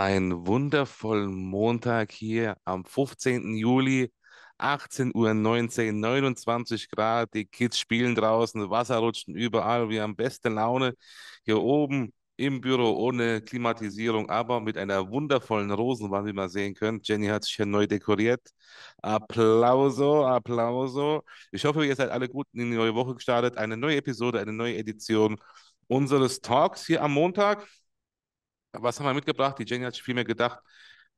einen wundervollen Montag hier am 15. Juli, 18 Uhr 19, 29 Grad. Die Kids spielen draußen, Wasser rutschen überall. Wir haben beste Laune hier oben im Büro ohne Klimatisierung, aber mit einer wundervollen Rosenwand, wie man sehen könnt. Jenny hat sich hier neu dekoriert. Applauso, Applauso. Ich hoffe, ihr seid alle gut in die neue Woche gestartet. Eine neue Episode, eine neue Edition unseres Talks hier am Montag was haben wir mitgebracht? Die Jenny hat sich viel mehr gedacht.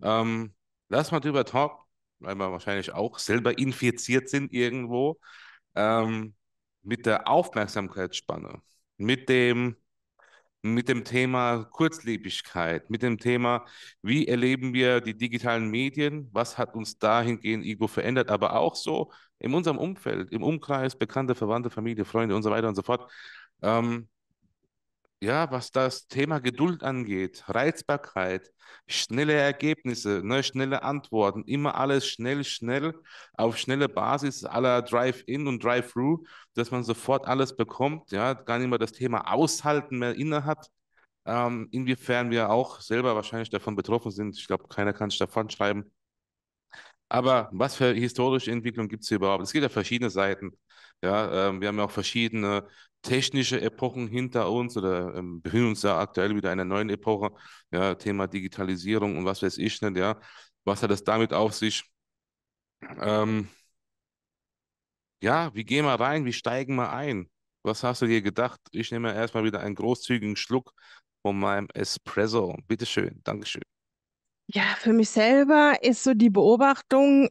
Ähm, lass mal drüber talken, weil wir wahrscheinlich auch selber infiziert sind irgendwo. Ähm, mit der Aufmerksamkeitsspanne, mit dem, mit dem Thema Kurzlebigkeit, mit dem Thema, wie erleben wir die digitalen Medien, was hat uns dahingehend irgendwo verändert, aber auch so in unserem Umfeld, im Umkreis, Bekannte, Verwandte, Familie, Freunde und so weiter und so fort. Ähm, ja, was das Thema Geduld angeht, Reizbarkeit, schnelle Ergebnisse, ne, schnelle Antworten, immer alles schnell, schnell, auf schnelle Basis aller Drive-In und Drive-Through, dass man sofort alles bekommt, ja, gar nicht mehr das Thema Aushalten mehr inne hat, ähm, inwiefern wir auch selber wahrscheinlich davon betroffen sind. Ich glaube, keiner kann es davon schreiben. Aber was für historische Entwicklung gibt es hier überhaupt? Es gibt ja verschiedene Seiten. Ja, ähm, wir haben ja auch verschiedene technische Epochen hinter uns oder ähm, befinden uns ja aktuell wieder in einer neuen Epoche, ja, Thema Digitalisierung und was weiß ich nicht, ja. Was hat das damit auf sich? Ähm, ja, wie gehen wir rein, wie steigen wir ein? Was hast du dir gedacht? Ich nehme erstmal wieder einen großzügigen Schluck von meinem Espresso. Bitteschön, Dankeschön. Ja, für mich selber ist so die Beobachtung,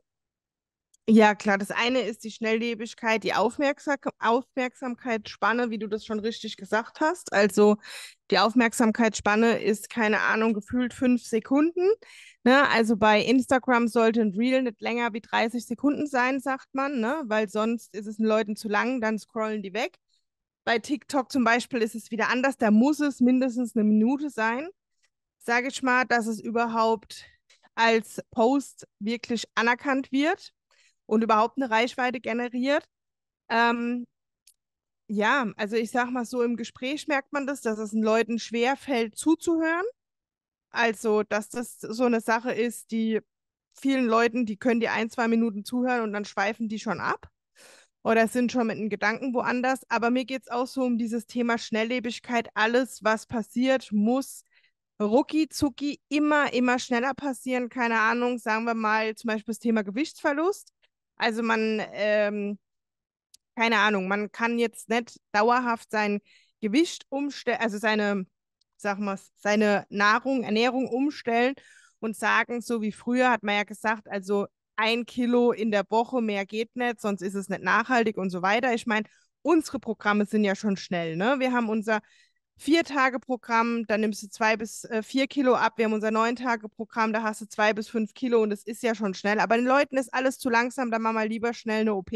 ja, klar. Das eine ist die Schnelllebigkeit, die Aufmerksam Aufmerksamkeitsspanne, wie du das schon richtig gesagt hast. Also die Aufmerksamkeitsspanne ist, keine Ahnung, gefühlt fünf Sekunden. Ne? Also bei Instagram sollte ein Reel nicht länger wie 30 Sekunden sein, sagt man, ne? weil sonst ist es den Leuten zu lang, dann scrollen die weg. Bei TikTok zum Beispiel ist es wieder anders, da muss es mindestens eine Minute sein. Sage ich mal, dass es überhaupt als Post wirklich anerkannt wird und überhaupt eine Reichweite generiert. Ähm, ja, also ich sag mal so, im Gespräch merkt man das, dass es den Leuten schwerfällt zuzuhören. Also, dass das so eine Sache ist, die vielen Leuten, die können die ein, zwei Minuten zuhören und dann schweifen die schon ab oder sind schon mit den Gedanken woanders. Aber mir geht es auch so um dieses Thema Schnelllebigkeit. Alles, was passiert, muss rucki zucki immer, immer schneller passieren. Keine Ahnung, sagen wir mal zum Beispiel das Thema Gewichtsverlust. Also man, ähm, keine Ahnung, man kann jetzt nicht dauerhaft sein Gewicht umstellen, also seine, sag mal, seine Nahrung, Ernährung umstellen und sagen, so wie früher hat man ja gesagt, also ein Kilo in der Woche mehr geht nicht, sonst ist es nicht nachhaltig und so weiter. Ich meine, unsere Programme sind ja schon schnell, ne? Wir haben unser Vier-Tage-Programm, dann nimmst du zwei bis äh, vier Kilo ab. Wir haben unser Neun-Tage-Programm, da hast du zwei bis fünf Kilo und das ist ja schon schnell. Aber den Leuten ist alles zu langsam, da machen wir lieber schnell eine OP.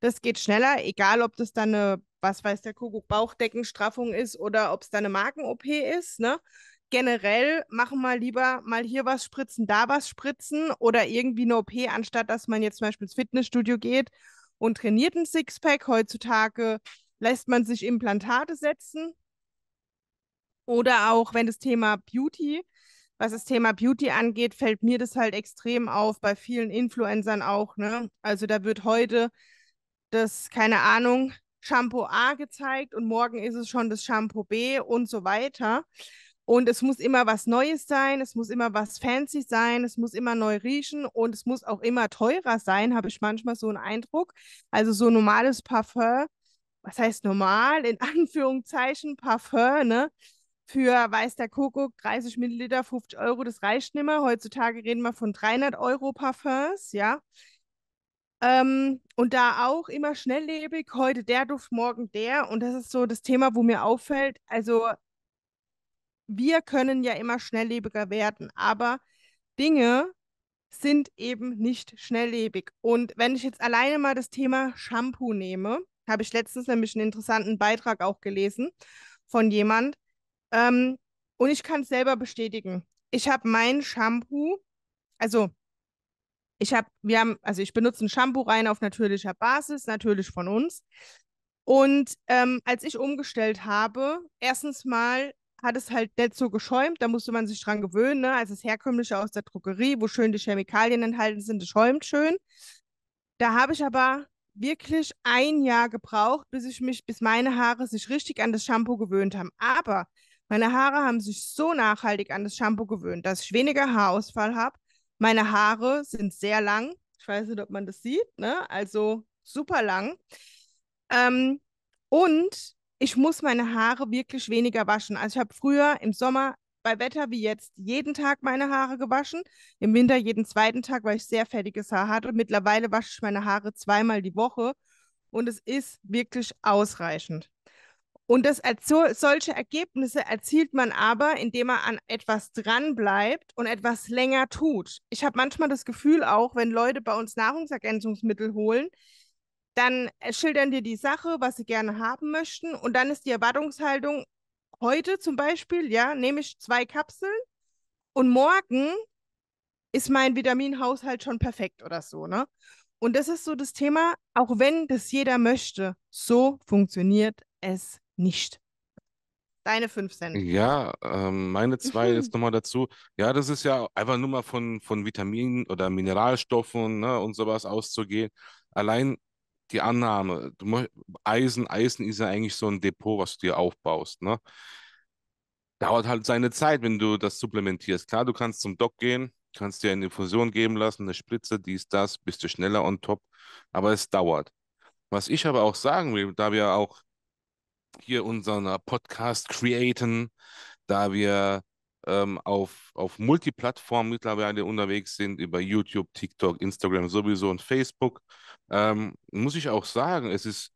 Das geht schneller, egal ob das dann eine, was weiß der Kuckuck, Bauchdeckenstraffung ist oder ob es dann eine Marken-OP ist. Ne? Generell machen wir lieber mal hier was spritzen, da was spritzen oder irgendwie eine OP, anstatt dass man jetzt zum Beispiel ins Fitnessstudio geht und trainiert ein Sixpack. Heutzutage lässt man sich Implantate setzen oder auch, wenn das Thema Beauty, was das Thema Beauty angeht, fällt mir das halt extrem auf, bei vielen Influencern auch. Ne? Also da wird heute das, keine Ahnung, Shampoo A gezeigt und morgen ist es schon das Shampoo B und so weiter. Und es muss immer was Neues sein, es muss immer was fancy sein, es muss immer neu riechen und es muss auch immer teurer sein, habe ich manchmal so einen Eindruck. Also so normales Parfum, was heißt normal, in Anführungszeichen Parfum, ne? für weiß der Kuckuck 30 Milliliter 50 Euro, das reicht nicht mehr. Heutzutage reden wir von 300 Euro Parfums, ja. Ähm, und da auch immer schnelllebig, heute der Duft, morgen der. Und das ist so das Thema, wo mir auffällt. Also, wir können ja immer schnelllebiger werden, aber Dinge sind eben nicht schnelllebig. Und wenn ich jetzt alleine mal das Thema Shampoo nehme, habe ich letztens nämlich einen interessanten Beitrag auch gelesen von jemand, ähm, und ich kann es selber bestätigen. Ich habe mein Shampoo, also ich habe, wir haben, also ich benutze ein Shampoo rein auf natürlicher Basis, natürlich von uns. Und ähm, als ich umgestellt habe, erstens mal hat es halt nicht so geschäumt, da musste man sich dran gewöhnen, ne? als das herkömmliche aus der Drogerie, wo schön die Chemikalien enthalten sind, das schäumt schön. Da habe ich aber wirklich ein Jahr gebraucht, bis ich mich, bis meine Haare sich richtig an das Shampoo gewöhnt haben. Aber meine Haare haben sich so nachhaltig an das Shampoo gewöhnt, dass ich weniger Haarausfall habe. Meine Haare sind sehr lang. Ich weiß nicht, ob man das sieht, ne? Also super lang. Ähm, und ich muss meine Haare wirklich weniger waschen. Also ich habe früher im Sommer bei Wetter wie jetzt jeden Tag meine Haare gewaschen, im Winter jeden zweiten Tag, weil ich sehr fettiges Haar hatte. Mittlerweile wasche ich meine Haare zweimal die Woche und es ist wirklich ausreichend. Und das solche Ergebnisse erzielt man aber, indem man an etwas dran bleibt und etwas länger tut. Ich habe manchmal das Gefühl auch, wenn Leute bei uns Nahrungsergänzungsmittel holen, dann äh, schildern dir die Sache, was sie gerne haben möchten und dann ist die Erwartungshaltung heute zum Beispiel, ja, nehme ich zwei Kapseln und morgen ist mein Vitaminhaushalt schon perfekt oder so, ne? Und das ist so das Thema, auch wenn das jeder möchte, so funktioniert es nicht. Deine fünf Cent. Ja, ähm, meine zwei jetzt nochmal dazu. Ja, das ist ja einfach nur mal von, von Vitaminen oder Mineralstoffen ne, und sowas auszugehen. Allein die Annahme, du, Eisen, Eisen ist ja eigentlich so ein Depot, was du dir aufbaust. Ne? Dauert halt seine Zeit, wenn du das supplementierst. Klar, du kannst zum Doc gehen, kannst dir eine Infusion geben lassen, eine Spritze, dies, das, bist du schneller on top, aber es dauert. Was ich aber auch sagen will, da wir auch hier unseren äh, Podcast createn, da wir ähm, auf, auf Multiplattformen mittlerweile unterwegs sind, über YouTube, TikTok, Instagram sowieso und Facebook, ähm, muss ich auch sagen, es ist,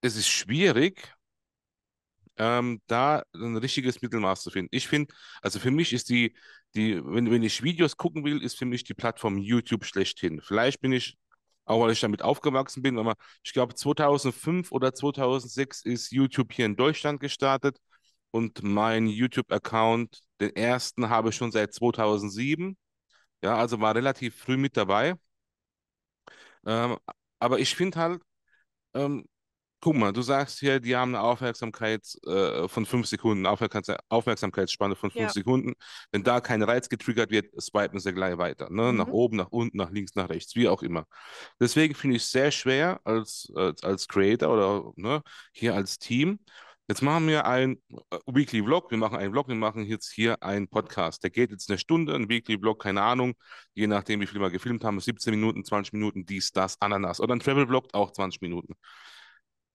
es ist schwierig, ähm, da ein richtiges Mittelmaß zu finden. Ich finde, also für mich ist die, die wenn, wenn ich Videos gucken will, ist für mich die Plattform YouTube schlechthin. Vielleicht bin ich auch weil ich damit aufgewachsen bin. Aber ich glaube, 2005 oder 2006 ist YouTube hier in Deutschland gestartet und mein YouTube-Account, den ersten, habe ich schon seit 2007. Ja, also war relativ früh mit dabei. Ähm, aber ich finde halt, ähm, guck mal, du sagst hier, die haben eine Aufmerksamkeit äh, von fünf Sekunden, Aufmerksamkeitsspanne von fünf ja. Sekunden. Wenn da kein Reiz getriggert wird, swipen sie gleich weiter. Ne? Mhm. Nach oben, nach unten, nach links, nach rechts, wie auch immer. Deswegen finde ich es sehr schwer als, als, als Creator oder ne, hier als Team. Jetzt machen wir einen äh, Weekly Vlog, wir machen einen Vlog, wir machen jetzt hier einen Podcast. Der geht jetzt eine Stunde, ein Weekly Vlog, keine Ahnung, je nachdem, wie viel wir gefilmt haben, 17 Minuten, 20 Minuten, dies, das, Ananas. Oder ein Travel Vlog, auch 20 Minuten.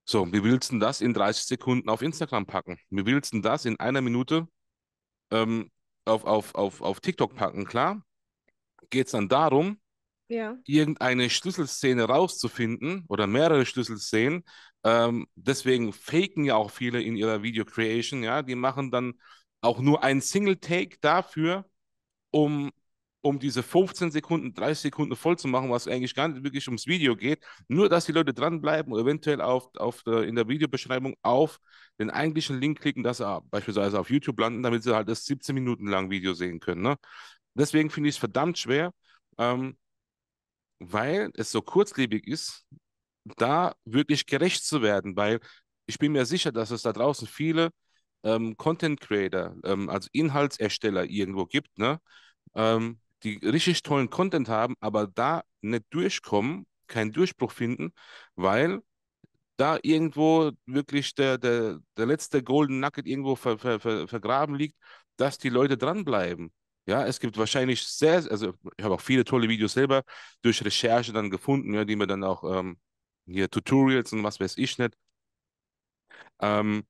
So, wie willst du das in 30 Sekunden auf Instagram packen? Wie willst du das in einer Minute ähm, auf, auf, auf, auf TikTok packen? Klar, geht es dann darum, ja. irgendeine Schlüsselszene rauszufinden oder mehrere Schlüsselszenen. Ähm, deswegen faken ja auch viele in ihrer Video Creation, ja, die machen dann auch nur einen Single Take dafür, um um diese 15 Sekunden, 30 Sekunden voll zu machen, was eigentlich gar nicht wirklich ums Video geht. Nur, dass die Leute dranbleiben und eventuell auf, auf der, in der Videobeschreibung auf den eigentlichen Link klicken, dass sie beispielsweise auf YouTube landen, damit sie halt das 17 Minuten lang Video sehen können. Ne? Deswegen finde ich es verdammt schwer, ähm, weil es so kurzlebig ist, da wirklich gerecht zu werden, weil ich bin mir sicher, dass es da draußen viele ähm, Content Creator, ähm, also Inhaltsersteller irgendwo gibt, ne? Ähm, die richtig tollen Content haben, aber da nicht durchkommen, keinen Durchbruch finden, weil da irgendwo wirklich der, der, der letzte Golden Nugget irgendwo ver, ver, ver, vergraben liegt, dass die Leute dranbleiben. Ja, es gibt wahrscheinlich sehr, also ich habe auch viele tolle Videos selber durch Recherche dann gefunden, ja, die mir dann auch ähm, hier Tutorials und was weiß ich nicht. Ähm,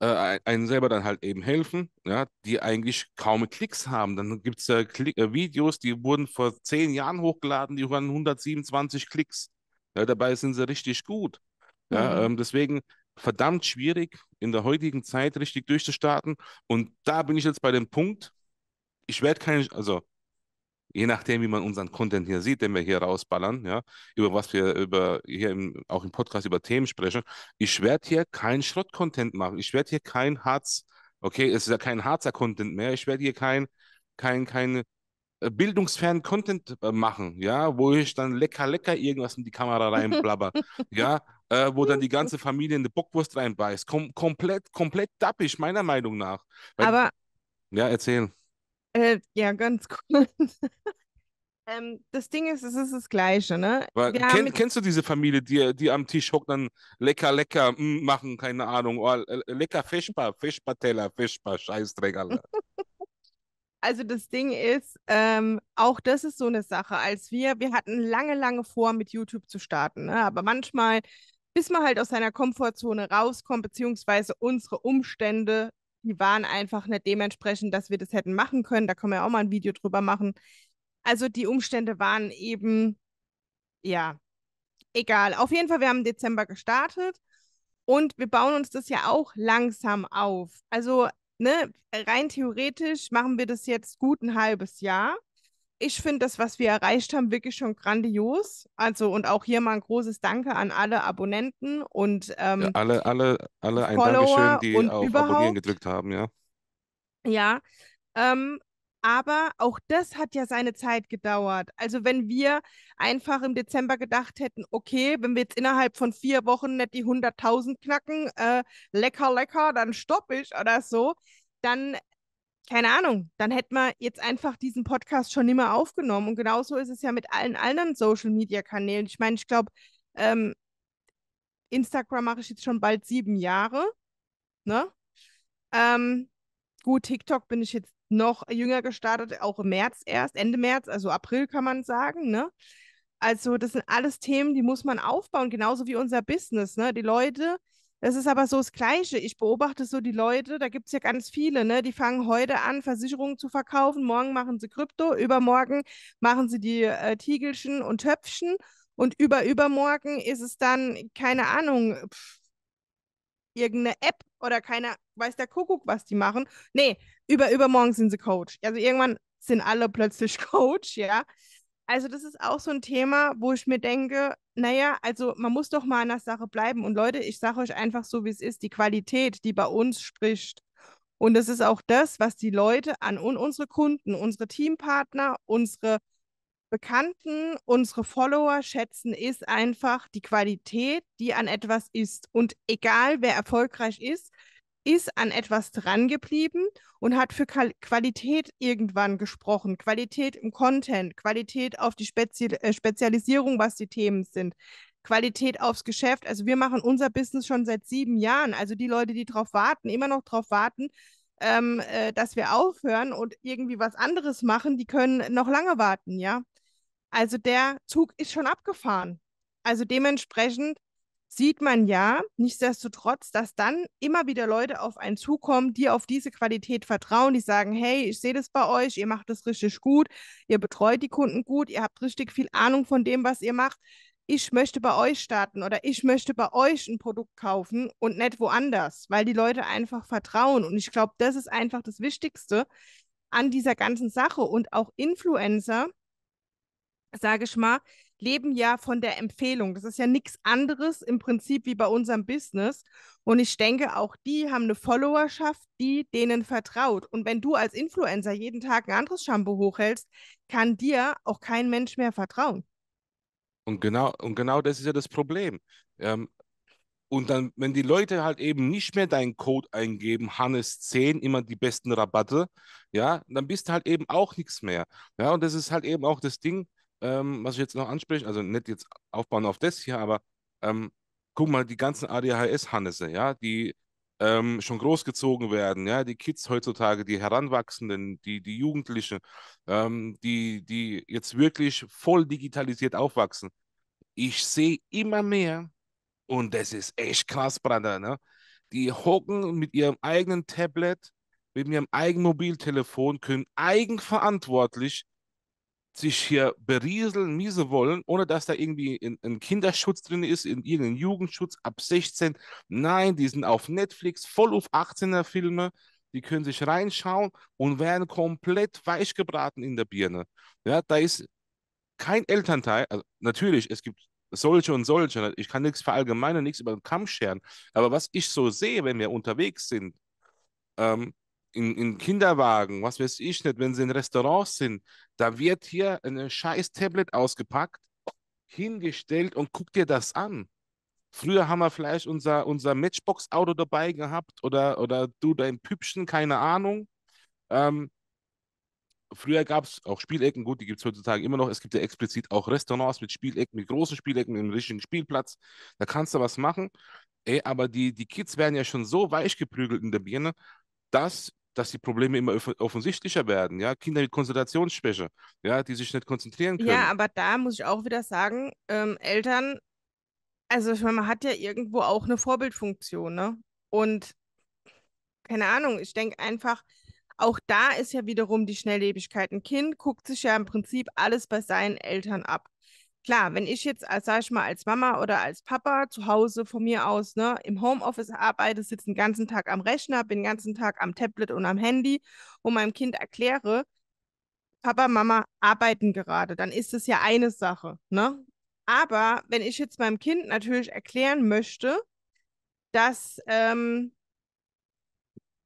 äh, einen selber dann halt eben helfen, ja, die eigentlich kaum Klicks haben. Dann gibt es äh, äh, Videos, die wurden vor zehn Jahren hochgeladen, die waren 127 Klicks. Ja, dabei sind sie richtig gut. Ja, mhm. ähm, deswegen verdammt schwierig, in der heutigen Zeit richtig durchzustarten. Und da bin ich jetzt bei dem Punkt, ich werde keine, also je nachdem, wie man unseren Content hier sieht, den wir hier rausballern, ja, über was wir über hier im, auch im Podcast über Themen sprechen. Ich werde hier keinen Schrott-Content machen. Ich werde hier kein Harz, okay, es ist ja kein harzer Content mehr. Ich werde hier kein, kein, kein äh, bildungsfernen Content äh, machen, ja, wo ich dann lecker, lecker irgendwas in die Kamera reinblabber, ja, äh, wo dann die ganze Familie in eine Bockwurst reinbeißt. Kom komplett, komplett dappig, meiner Meinung nach. Weil, Aber. Ja, erzählen. Äh, ja, ganz kurz. ähm, das Ding ist, es ist das Gleiche, ne? Kenn, mit... Kennst du diese Familie, die, die am Tisch hockt, dann lecker, lecker mh, mm, machen, keine Ahnung, oh, lecker Fischbar, Fischbarteller, Fischbar, Scheißdreck, Also das Ding ist, ähm, auch das ist so eine Sache. Als wir, wir hatten lange, lange vor, mit YouTube zu starten, ne? aber manchmal, bis man halt aus seiner Komfortzone rauskommt, beziehungsweise unsere Umstände die waren einfach nicht dementsprechend, dass wir das hätten machen können. Da können wir auch mal ein Video drüber machen. Also die Umstände waren eben, ja, egal. Auf jeden Fall, wir haben im Dezember gestartet und wir bauen uns das ja auch langsam auf. Also, ne, rein theoretisch machen wir das jetzt gut ein halbes Jahr ich finde das, was wir erreicht haben, wirklich schon grandios. Also und auch hier mal ein großes Danke an alle Abonnenten und ähm, ja, alle, alle, alle ein Follower Dankeschön, die und auf überhaupt. Abonnieren gedrückt haben, ja. Ja, ähm, aber auch das hat ja seine Zeit gedauert. Also wenn wir einfach im Dezember gedacht hätten, okay, wenn wir jetzt innerhalb von vier Wochen nicht die 100.000 knacken, äh, lecker, lecker, dann stopp ich oder so, dann keine Ahnung, dann hätten wir jetzt einfach diesen Podcast schon immer aufgenommen. Und genauso ist es ja mit allen anderen Social-Media-Kanälen. Ich meine, ich glaube, ähm, Instagram mache ich jetzt schon bald sieben Jahre. Ne? Ähm, gut, TikTok bin ich jetzt noch jünger gestartet, auch im März erst, Ende März, also April kann man sagen. Ne? Also das sind alles Themen, die muss man aufbauen, genauso wie unser Business. Ne? Die Leute das ist aber so das Gleiche. Ich beobachte so die Leute, da gibt es ja ganz viele, ne? die fangen heute an, Versicherungen zu verkaufen, morgen machen sie Krypto, übermorgen machen sie die äh, Tiegelchen und Töpfchen und über übermorgen ist es dann, keine Ahnung, pff, irgendeine App oder keiner weiß der Kuckuck, was die machen. Nee, über übermorgen sind sie Coach. Also irgendwann sind alle plötzlich Coach, ja. Also das ist auch so ein Thema, wo ich mir denke, naja, also man muss doch mal an der Sache bleiben. Und Leute, ich sage euch einfach so, wie es ist, die Qualität, die bei uns spricht. Und das ist auch das, was die Leute an un unsere Kunden, unsere Teampartner, unsere Bekannten, unsere Follower schätzen, ist einfach die Qualität, die an etwas ist. Und egal, wer erfolgreich ist, ist an etwas dran geblieben und hat für Qualität irgendwann gesprochen. Qualität im Content, Qualität auf die Spezi äh, Spezialisierung, was die Themen sind, Qualität aufs Geschäft. Also wir machen unser Business schon seit sieben Jahren. Also die Leute, die darauf warten, immer noch darauf warten, ähm, äh, dass wir aufhören und irgendwie was anderes machen, die können noch lange warten, ja. Also der Zug ist schon abgefahren. Also dementsprechend sieht man ja nichtsdestotrotz, dass dann immer wieder Leute auf einen zukommen, die auf diese Qualität vertrauen, die sagen, hey, ich sehe das bei euch, ihr macht das richtig gut, ihr betreut die Kunden gut, ihr habt richtig viel Ahnung von dem, was ihr macht. Ich möchte bei euch starten oder ich möchte bei euch ein Produkt kaufen und nicht woanders, weil die Leute einfach vertrauen. Und ich glaube, das ist einfach das Wichtigste an dieser ganzen Sache. Und auch Influencer, sage ich mal, leben ja von der Empfehlung. Das ist ja nichts anderes im Prinzip wie bei unserem Business. Und ich denke, auch die haben eine Followerschaft, die denen vertraut. Und wenn du als Influencer jeden Tag ein anderes Shampoo hochhältst, kann dir auch kein Mensch mehr vertrauen. Und genau, und genau das ist ja das Problem. Ähm, und dann, wenn die Leute halt eben nicht mehr deinen Code eingeben, Hannes 10, immer die besten Rabatte, ja, dann bist du halt eben auch nichts mehr. Ja, und das ist halt eben auch das Ding, ähm, was ich jetzt noch anspreche, also nicht jetzt aufbauen auf das hier, aber ähm, guck mal, die ganzen ADHS-Hannisse, ja, die ähm, schon großgezogen werden, ja, die Kids heutzutage, die Heranwachsenden, die, die Jugendlichen, ähm, die, die jetzt wirklich voll digitalisiert aufwachsen. Ich sehe immer mehr, und das ist echt krass, Brander, ne? Die hocken mit ihrem eigenen Tablet, mit ihrem eigenen Mobiltelefon, können eigenverantwortlich sich hier berieseln, miese wollen, ohne dass da irgendwie ein, Kinderschutz drin ist, in irgendein Jugendschutz ab 16. Nein, die sind auf Netflix, voll auf 18er Filme. Die können sich reinschauen und werden komplett weich gebraten in der Birne. Ja, da ist kein Elternteil, also natürlich, es gibt solche und solche. Ne, ich kann nichts verallgemeinern, nichts über den Kamm scheren. Aber was ich so sehe, wenn wir unterwegs sind, ähm, in, in Kinderwagen, was weiß ich nicht, wenn sie in Restaurants sind, da wird hier ein scheiß Tablet ausgepackt, hingestellt und guck dir das an. Früher haben wir vielleicht unser, unser Matchbox-Auto dabei gehabt oder, oder du dein Püppchen, keine Ahnung. Ähm, früher gab es auch Spielecken, gut, die gibt es heutzutage immer noch. Es gibt ja explizit auch Restaurants mit Spielecken, mit großen Spielecken, mit einem richtigen Spielplatz. Da kannst du was machen. Ey, aber die, die Kids werden ja schon so weich geprügelt in der Birne, dass dass die Probleme immer offensichtlicher werden. Ja? Kinder mit Konzentrationsschwäche, ja, die sich nicht konzentrieren können. Ja, aber da muss ich auch wieder sagen, ähm, Eltern, also ich meine, man hat ja irgendwo auch eine Vorbildfunktion, ne? Und keine Ahnung, ich denke einfach, auch da ist ja wiederum die Schnelllebigkeit. Ein Kind guckt sich ja im Prinzip alles bei seinen Eltern ab klar, wenn ich jetzt, sag ich mal, als Mama oder als Papa zu Hause von mir aus ne, im Homeoffice arbeite, sitze den ganzen Tag am Rechner, bin den ganzen Tag am Tablet und am Handy und meinem Kind erkläre, Papa, Mama arbeiten gerade, dann ist das ja eine Sache. Ne? Aber wenn ich jetzt meinem Kind natürlich erklären möchte, dass ähm,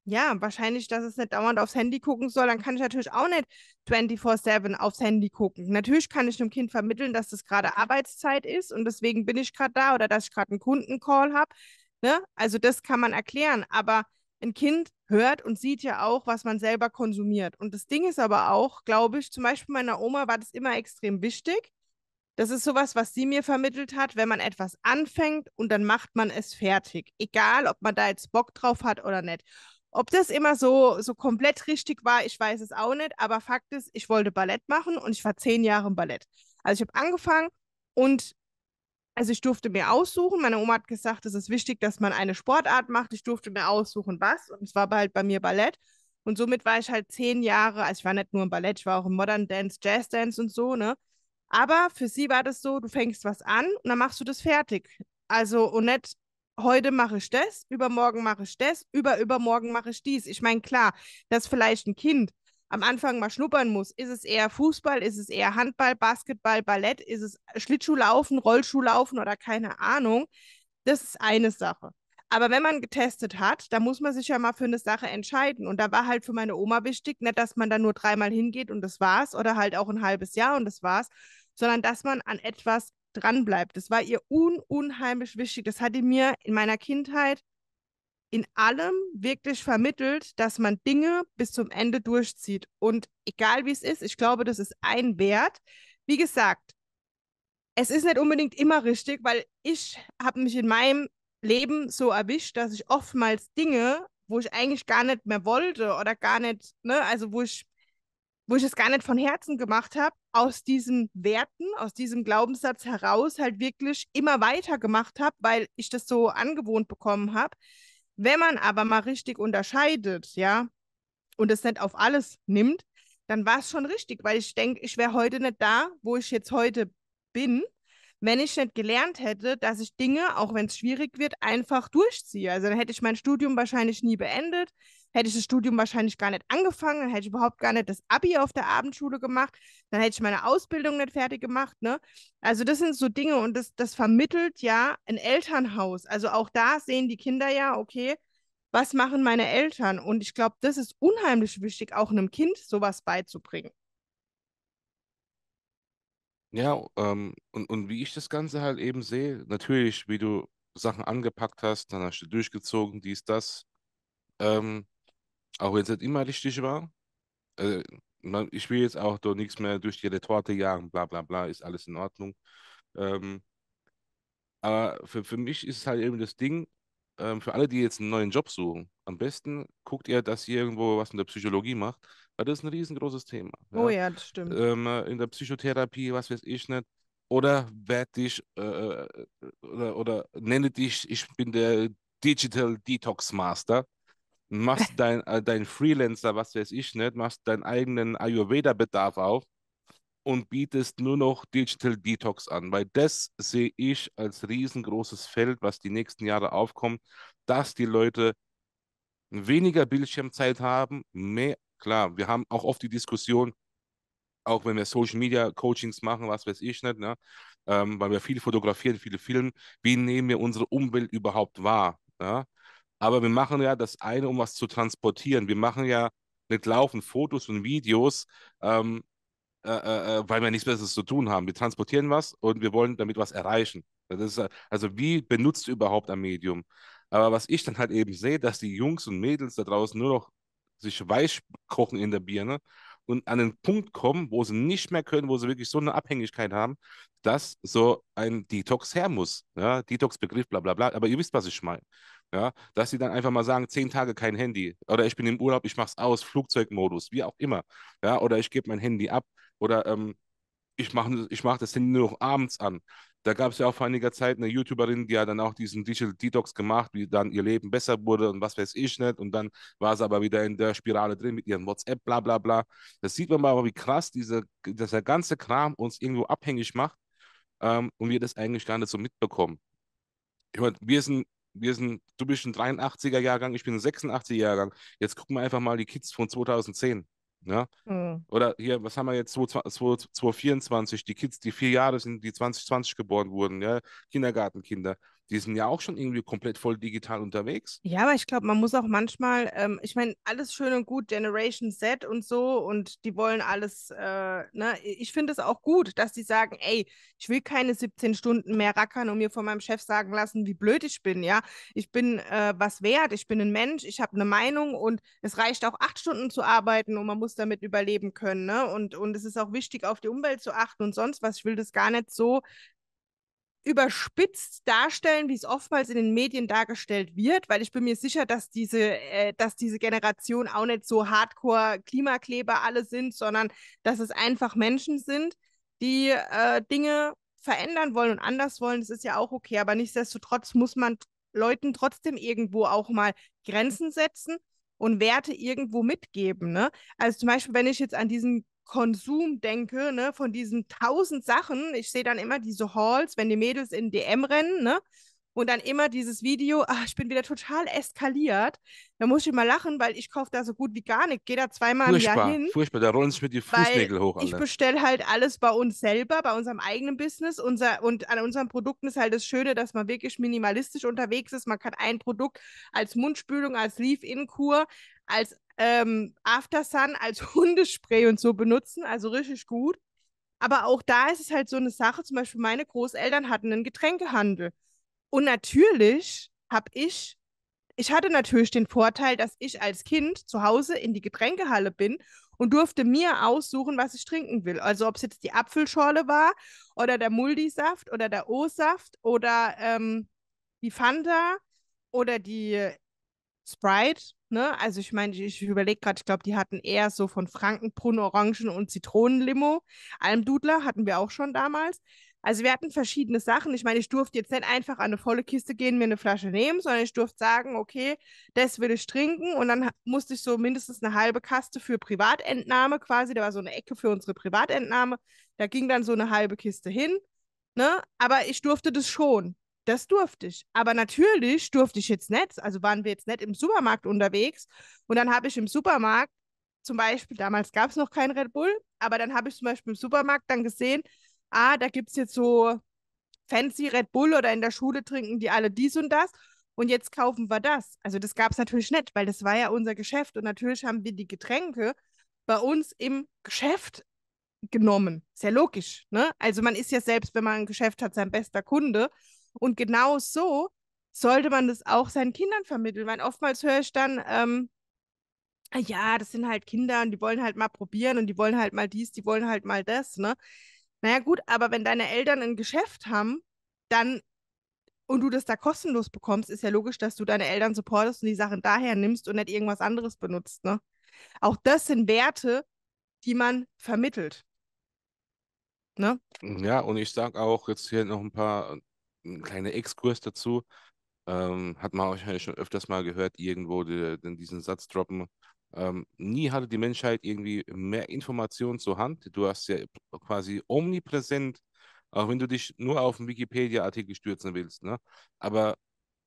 ja, wahrscheinlich, dass es nicht dauernd aufs Handy gucken soll. Dann kann ich natürlich auch nicht 24-7 aufs Handy gucken. Natürlich kann ich dem Kind vermitteln, dass das gerade mhm. Arbeitszeit ist und deswegen bin ich gerade da oder dass ich gerade einen Kundencall habe. Ne? Also das kann man erklären. Aber ein Kind hört und sieht ja auch, was man selber konsumiert. Und das Ding ist aber auch, glaube ich, zum Beispiel meiner Oma war das immer extrem wichtig. Das ist sowas, was sie mir vermittelt hat, wenn man etwas anfängt und dann macht man es fertig. Egal, ob man da jetzt Bock drauf hat oder nicht. Ob das immer so, so komplett richtig war, ich weiß es auch nicht. Aber Fakt ist, ich wollte Ballett machen und ich war zehn Jahre im Ballett. Also ich habe angefangen und also ich durfte mir aussuchen. Meine Oma hat gesagt, es ist wichtig, dass man eine Sportart macht. Ich durfte mir aussuchen, was. Und es war halt bei mir Ballett. Und somit war ich halt zehn Jahre, also ich war nicht nur im Ballett, ich war auch im Modern Dance, Jazz Dance und so, ne? Aber für sie war das so, du fängst was an und dann machst du das fertig. Also, und nicht, heute mache ich das, übermorgen mache ich das, über übermorgen mache ich dies. Ich meine, klar, dass vielleicht ein Kind am Anfang mal schnuppern muss, ist es eher Fußball, ist es eher Handball, Basketball, Ballett, ist es Schlittschuhlaufen, Rollschuhlaufen oder keine Ahnung. Das ist eine Sache. Aber wenn man getestet hat, dann muss man sich ja mal für eine Sache entscheiden. Und da war halt für meine Oma wichtig, nicht, dass man da nur dreimal hingeht und das war's oder halt auch ein halbes Jahr und das war's, sondern dass man an etwas dran bleibt. Das war ihr un unheimlich wichtig. Das hatte mir in meiner Kindheit in allem wirklich vermittelt, dass man Dinge bis zum Ende durchzieht. Und egal wie es ist, ich glaube, das ist ein Wert. Wie gesagt, es ist nicht unbedingt immer richtig, weil ich habe mich in meinem Leben so erwischt, dass ich oftmals Dinge, wo ich eigentlich gar nicht mehr wollte oder gar nicht, ne, also wo ich wo ich es gar nicht von Herzen gemacht habe, aus diesen Werten, aus diesem Glaubenssatz heraus halt wirklich immer weiter gemacht habe, weil ich das so angewohnt bekommen habe. Wenn man aber mal richtig unterscheidet, ja, und es nicht auf alles nimmt, dann war es schon richtig, weil ich denke, ich wäre heute nicht da, wo ich jetzt heute bin, wenn ich nicht gelernt hätte, dass ich Dinge, auch wenn es schwierig wird, einfach durchziehe. Also dann hätte ich mein Studium wahrscheinlich nie beendet hätte ich das Studium wahrscheinlich gar nicht angefangen, dann hätte ich überhaupt gar nicht das Abi auf der Abendschule gemacht, dann hätte ich meine Ausbildung nicht fertig gemacht. Ne? Also das sind so Dinge und das, das vermittelt ja ein Elternhaus. Also auch da sehen die Kinder ja, okay, was machen meine Eltern? Und ich glaube, das ist unheimlich wichtig, auch einem Kind sowas beizubringen. Ja, ähm, und, und wie ich das Ganze halt eben sehe, natürlich, wie du Sachen angepackt hast, dann hast du durchgezogen, dies, das. Ähm, auch wenn es nicht immer richtig war, also, man, ich will jetzt auch da nichts mehr durch die Retorte jagen, bla bla bla, ist alles in Ordnung. Ähm, aber für, für mich ist es halt eben das Ding, ähm, für alle, die jetzt einen neuen Job suchen, am besten guckt ihr, dass ihr irgendwo was in der Psychologie macht, weil das ist ein riesengroßes Thema. Ja? Oh ja, das stimmt. Ähm, äh, in der Psychotherapie, was weiß ich nicht. Oder werd dich äh, äh oder, oder nenne dich, ich bin der Digital Detox Master machst dein, äh, dein Freelancer, was weiß ich nicht, machst deinen eigenen Ayurveda-Bedarf auf und bietest nur noch Digital Detox an, weil das sehe ich als riesengroßes Feld, was die nächsten Jahre aufkommt, dass die Leute weniger Bildschirmzeit haben, mehr, klar, wir haben auch oft die Diskussion, auch wenn wir Social Media Coachings machen, was weiß ich nicht, ne? Ähm, weil wir viel fotografieren, viele filmen, wie nehmen wir unsere Umwelt überhaupt wahr? Ja? aber wir machen ja das eine, um was zu transportieren. Wir machen ja nicht laufend Fotos und Videos, ähm, äh, äh, äh, weil wir nichts Besseres zu tun haben. Wir transportieren was und wir wollen damit was erreichen. Ist, also wie benutzt du überhaupt ein Medium? Aber was ich dann halt eben sehe, dass die Jungs und Mädels da draußen nur noch sich weich kochen in der Birne und an den Punkt kommen, wo sie nicht mehr können, wo sie wirklich so eine Abhängigkeit haben, dass so ein Detox her muss. Ja? Detox-Begriff, bla bla bla. Aber ihr wisst, was ich meine ja, dass sie dann einfach mal sagen, zehn Tage kein Handy oder ich bin im Urlaub, ich mach's aus, Flugzeugmodus, wie auch immer, ja, oder ich gebe mein Handy ab oder ähm, ich mache ich mach das Handy nur noch abends an. Da gab es ja auch vor einiger Zeit eine YouTuberin, die ja dann auch diesen Digital Detox gemacht, wie dann ihr Leben besser wurde und was weiß ich nicht. Und dann war sie aber wieder in der Spirale drin mit ihren WhatsApp, bla bla bla. Das sieht man mal, wie krass diese, dieser ganze Kram uns irgendwo abhängig macht ähm, und wir das eigentlich gar nicht so mitbekommen. Ich meine, wir sind wir sind, du bist ein 83er Jahrgang, ich bin ein 86er Jahrgang. Jetzt gucken wir einfach mal die Kids von 2010. Ja? Mhm. Oder hier, was haben wir jetzt, 2024, die Kids, die vier Jahre sind, die 2020 geboren wurden, ja? Kindergartenkinder die sind ja auch schon irgendwie komplett voll digital unterwegs. Ja, aber ich glaube, man muss auch manchmal, ähm, ich meine, alles schön und gut, Generation Z und so, und die wollen alles, äh, ne, ich finde es auch gut, dass die sagen, ey, ich will keine 17 Stunden mehr rackern und mir von meinem Chef sagen lassen, wie blöd ich bin, ja. Ich bin äh, was wert, ich bin ein Mensch, ich habe eine Meinung und es reicht auch acht Stunden zu arbeiten und man muss damit überleben können, ne? Und, und es ist auch wichtig, auf die Umwelt zu achten und sonst was. Ich will das gar nicht so überspitzt darstellen, wie es oftmals in den Medien dargestellt wird, weil ich bin mir sicher, dass diese, äh, dass diese Generation auch nicht so hardcore Klimakleber alle sind, sondern dass es einfach Menschen sind, die äh, Dinge verändern wollen und anders wollen. Das ist ja auch okay, aber nichtsdestotrotz muss man Leuten trotzdem irgendwo auch mal Grenzen setzen und Werte irgendwo mitgeben. Ne? Also zum Beispiel, wenn ich jetzt an diesen Konsum denke, ne, von diesen tausend Sachen. Ich sehe dann immer diese Halls, wenn die Mädels in DM rennen, ne? Und dann immer dieses Video, ach, ich bin wieder total eskaliert. Da muss ich mal lachen, weil ich kaufe da so gut wie gar nichts. Gehe da zweimal furchtbar, im Jahr hin. Furchtbar, da rollen sich mir die Fußnägel hoch. Alter. Ich bestelle halt alles bei uns selber, bei unserem eigenen Business. Unser, und an unseren Produkten ist halt das Schöne, dass man wirklich minimalistisch unterwegs ist. Man kann ein Produkt als Mundspülung, als Leave-In-Kur, als ähm, After als Hundespray und so benutzen, also richtig gut. Aber auch da ist es halt so eine Sache, zum Beispiel meine Großeltern hatten einen Getränkehandel. Und natürlich habe ich, ich hatte natürlich den Vorteil, dass ich als Kind zu Hause in die Getränkehalle bin und durfte mir aussuchen, was ich trinken will. Also ob es jetzt die Apfelschorle war oder der Muldisaft oder der O-Saft oder ähm, die Fanta oder die Sprite, ne? Also ich meine, ich überlege gerade, ich glaube, die hatten eher so von Frankenbrunnen, Orangen und Zitronenlimo. Almdudler hatten wir auch schon damals. Also wir hatten verschiedene Sachen. Ich meine, ich durfte jetzt nicht einfach an eine volle Kiste gehen, mir eine Flasche nehmen, sondern ich durfte sagen, okay, das will ich trinken. Und dann musste ich so mindestens eine halbe Kaste für Privatentnahme quasi. Da war so eine Ecke für unsere Privatentnahme. Da ging dann so eine halbe Kiste hin. Ne? Aber ich durfte das schon. Das durfte ich. Aber natürlich durfte ich jetzt nicht. Also waren wir jetzt nicht im Supermarkt unterwegs. Und dann habe ich im Supermarkt zum Beispiel, damals gab es noch kein Red Bull, aber dann habe ich zum Beispiel im Supermarkt dann gesehen, ah, da gibt es jetzt so fancy Red Bull oder in der Schule trinken die alle dies und das und jetzt kaufen wir das. Also das gab es natürlich nicht, weil das war ja unser Geschäft und natürlich haben wir die Getränke bei uns im Geschäft genommen. Sehr logisch, ne? Also man ist ja selbst, wenn man ein Geschäft hat, sein bester Kunde und genau so sollte man das auch seinen Kindern vermitteln. Weil oftmals höre ich dann, ähm, ah ja, das sind halt Kinder und die wollen halt mal probieren und die wollen halt mal dies, die wollen halt mal das, ne? Naja, gut, aber wenn deine Eltern ein Geschäft haben, dann und du das da kostenlos bekommst, ist ja logisch, dass du deine Eltern supportest und die Sachen daher nimmst und nicht irgendwas anderes benutzt, ne? Auch das sind Werte, die man vermittelt. Ne? Ja, und ich sage auch jetzt hier noch ein paar ein kleiner Exkurs dazu. Ähm, hat man wahrscheinlich schon öfters mal gehört, irgendwo die, die diesen Satz droppen. Ähm, nie hatte die Menschheit irgendwie mehr Informationen zur Hand. Du hast ja quasi omnipräsent, auch wenn du dich nur auf einen Wikipedia-Artikel stürzen willst. Ne? Aber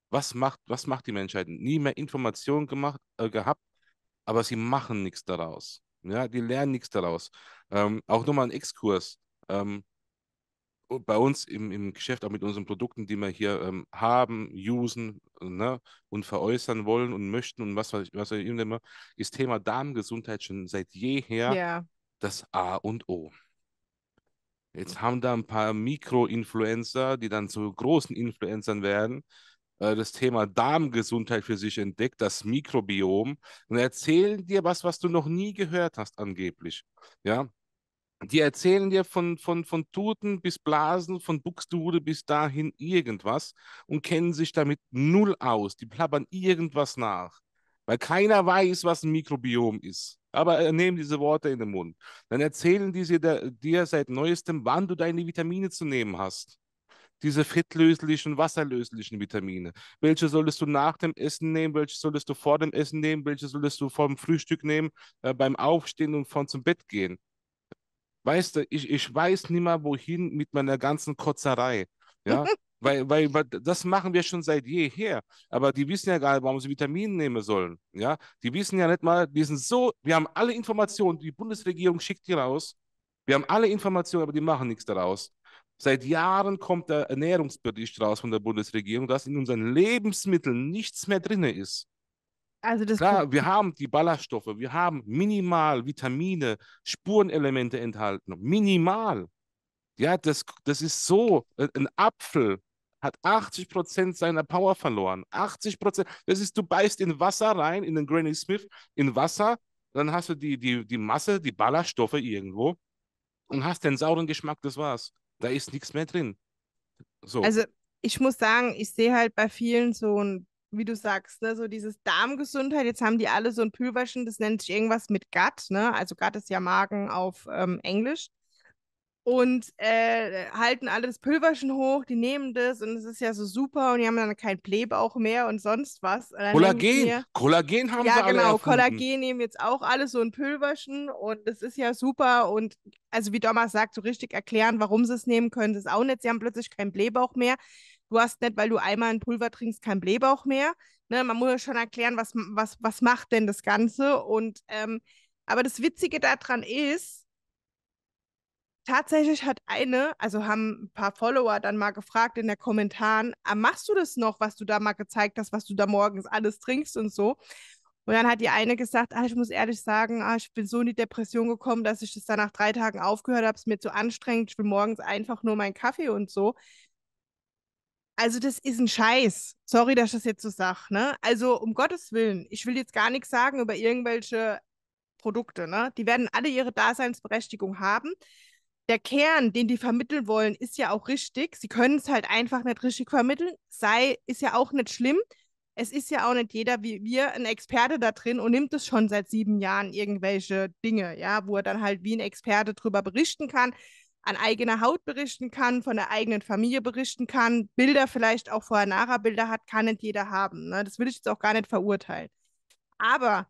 was macht, was macht die Menschheit? Nie mehr Informationen gemacht, äh, gehabt, aber sie machen nichts daraus. Ja, die lernen nichts daraus. Ähm, auch nochmal ein Exkurs. Ähm, bei uns im, im Geschäft, auch mit unseren Produkten, die wir hier ähm, haben, usen ne, und veräußern wollen und möchten und was weiß ich, was ich immer, ist Thema Darmgesundheit schon seit jeher yeah. das A und O. Jetzt haben da ein paar Mikroinfluencer, die dann zu großen Influencern werden, äh, das Thema Darmgesundheit für sich entdeckt, das Mikrobiom, und erzählen dir was, was du noch nie gehört hast, angeblich. Ja, die erzählen dir von, von, von Tuten bis Blasen, von Buxtehude bis dahin irgendwas und kennen sich damit null aus. Die plappern irgendwas nach, weil keiner weiß, was ein Mikrobiom ist. Aber äh, nehmen diese Worte in den Mund. Dann erzählen die dir, dir seit neuestem, wann du deine Vitamine zu nehmen hast diese fettlöslichen, wasserlöslichen Vitamine. Welche solltest du nach dem Essen nehmen? Welche solltest du vor dem Essen nehmen? Welche solltest du vor dem Frühstück nehmen, äh, beim Aufstehen und von zum Bett gehen? weißt du, ich, ich weiß nicht mehr, wohin mit meiner ganzen Kotzerei. Ja, weil, weil, weil, das machen wir schon seit jeher. Aber die wissen ja gar nicht, warum sie Vitamine nehmen sollen. Ja, die wissen ja nicht mal, die sind so, wir haben alle Informationen, die Bundesregierung schickt die raus. Wir haben alle Informationen, aber die machen nichts daraus. Seit Jahren kommt der Ernährungsbericht raus von der Bundesregierung, dass in unseren Lebensmitteln nichts mehr drin ist. Also das Klar, wir haben die Ballaststoffe, wir haben minimal Vitamine, Spurenelemente enthalten. Minimal. Ja, das, das ist so. Äh, ein Apfel hat 80 Prozent seiner Power verloren. 80 Prozent. Das ist, du beißt in Wasser rein, in den Granny Smith, in Wasser, dann hast du die, die, die Masse, die Ballaststoffe irgendwo und hast den sauren Geschmack, das war's. Da ist nichts mehr drin. So. Also ich muss sagen, ich sehe halt bei vielen so ein wie du sagst, ne, so dieses Darmgesundheit, jetzt haben die alle so ein Pülverschen, das nennt sich irgendwas mit Gut, ne? Also Gut ist ja Magen auf ähm, Englisch. Und äh, halten alle das Pülverchen hoch, die nehmen das und es ist ja so super und die haben dann keinen Blähbauch mehr und sonst was. Und Kollagen, mir, Kollagen haben ja, sie alle Ja genau, erfunden. Kollagen nehmen jetzt auch alle so ein Pülverschen und es ist ja super und also wie Thomas sagt, so richtig erklären, warum sie es nehmen können, das auch nicht. Sie haben plötzlich keinen Blähbauch mehr du hast nicht, weil du einmal ein Pulver trinkst, keinen Blähbauch mehr. Ne, man muss ja schon erklären, was, was, was macht denn das Ganze. Und ähm, aber das Witzige daran ist, tatsächlich hat eine, also haben ein paar Follower dann mal gefragt in der Kommentaren, ah, machst du das noch, was du da mal gezeigt hast, was du da morgens alles trinkst und so. Und dann hat die eine gesagt, ah, ich muss ehrlich sagen, ah, ich bin so in die Depression gekommen, dass ich das dann nach drei Tagen aufgehört habe, es mir zu anstrengend, ich will morgens einfach nur meinen Kaffee und so also das ist ein Scheiß. Sorry, dass ich das jetzt so sage. Ne? Also um Gottes Willen, ich will jetzt gar nichts sagen über irgendwelche Produkte. Ne? Die werden alle ihre Daseinsberechtigung haben. Der Kern, den die vermitteln wollen, ist ja auch richtig. Sie können es halt einfach nicht richtig vermitteln. Sei, ist ja auch nicht schlimm. Es ist ja auch nicht jeder wie wir ein Experte da drin und nimmt es schon seit sieben Jahren irgendwelche Dinge, ja, wo er dann halt wie ein Experte drüber berichten kann an eigener Haut berichten kann, von der eigenen Familie berichten kann, Bilder vielleicht auch vorher nachher Bilder hat, kann nicht jeder haben. Ne? Das will ich jetzt auch gar nicht verurteilen. Aber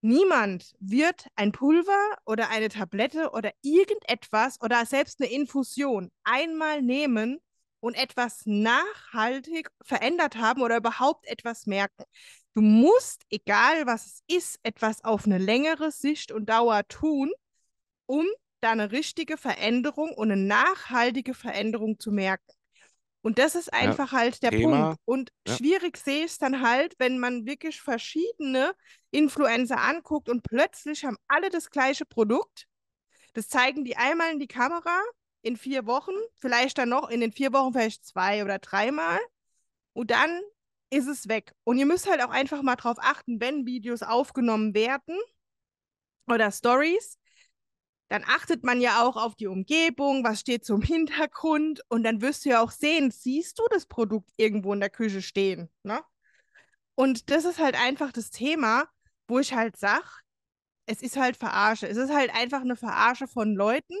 niemand wird ein Pulver oder eine Tablette oder irgendetwas oder selbst eine Infusion einmal nehmen und etwas nachhaltig verändert haben oder überhaupt etwas merken. Du musst, egal was es ist, etwas auf eine längere Sicht und Dauer tun, um da eine richtige Veränderung und eine nachhaltige Veränderung zu merken. Und das ist einfach ja, halt der Thema. Punkt. Und ja. schwierig sehe ich es dann halt, wenn man wirklich verschiedene Influencer anguckt und plötzlich haben alle das gleiche Produkt. Das zeigen die einmal in die Kamera in vier Wochen, vielleicht dann noch in den vier Wochen vielleicht zwei oder dreimal. Und dann ist es weg. Und ihr müsst halt auch einfach mal drauf achten, wenn Videos aufgenommen werden oder Stories, dann achtet man ja auch auf die Umgebung, was steht zum Hintergrund und dann wirst du ja auch sehen, siehst du das Produkt irgendwo in der Küche stehen, ne? Und das ist halt einfach das Thema, wo ich halt sage, es ist halt Verarsche. Es ist halt einfach eine Verarsche von Leuten,